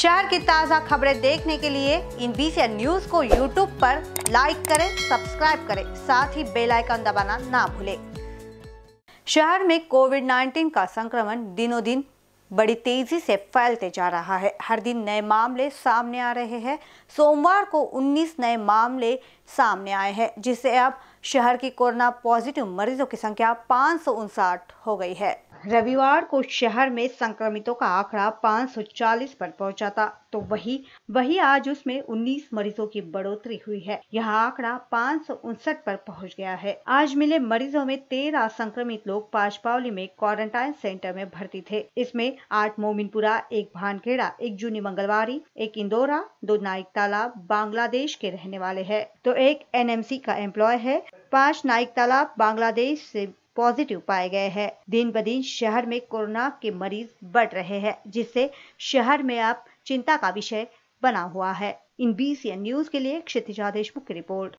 शहर की ताज़ा खबरें देखने के लिए इन बीसी न्यूज को यूट्यूब पर लाइक करें सब्सक्राइब करें साथ ही बेल आइकन दबाना ना भूलें शहर में कोविड 19 का संक्रमण दिनों दिन बड़ी तेजी से फैलते जा रहा है हर दिन नए मामले सामने आ रहे हैं सोमवार को 19 नए मामले सामने आए हैं जिससे अब शहर की कोरोना पॉजिटिव मरीजों की संख्या पाँच हो गई है रविवार को शहर में संक्रमितों का आंकड़ा 540 पर पहुंचा था तो वही वही आज उसमें 19 मरीजों की बढ़ोतरी हुई है यह आंकड़ा पाँच पर पहुंच गया है आज मिले मरीजों में 13 संक्रमित लोग पाचपावली में क्वारंटाइन सेंटर में भर्ती थे इसमें आठ मोमिनपुरा एक भानखेड़ा एक जूनी मंगलवारी एक इंदौरा दो नाइक तालाब बांग्लादेश के रहने वाले है तो एक एन का एम्प्लॉय है पांच नाइक तालाब बांग्लादेश से पॉजिटिव पाए गए हैं दिन ब दिन शहर में कोरोना के मरीज बढ़ रहे हैं जिससे शहर में अब चिंता का विषय बना हुआ है इन बी न्यूज के लिए क्षितिजा देशमुख की रिपोर्ट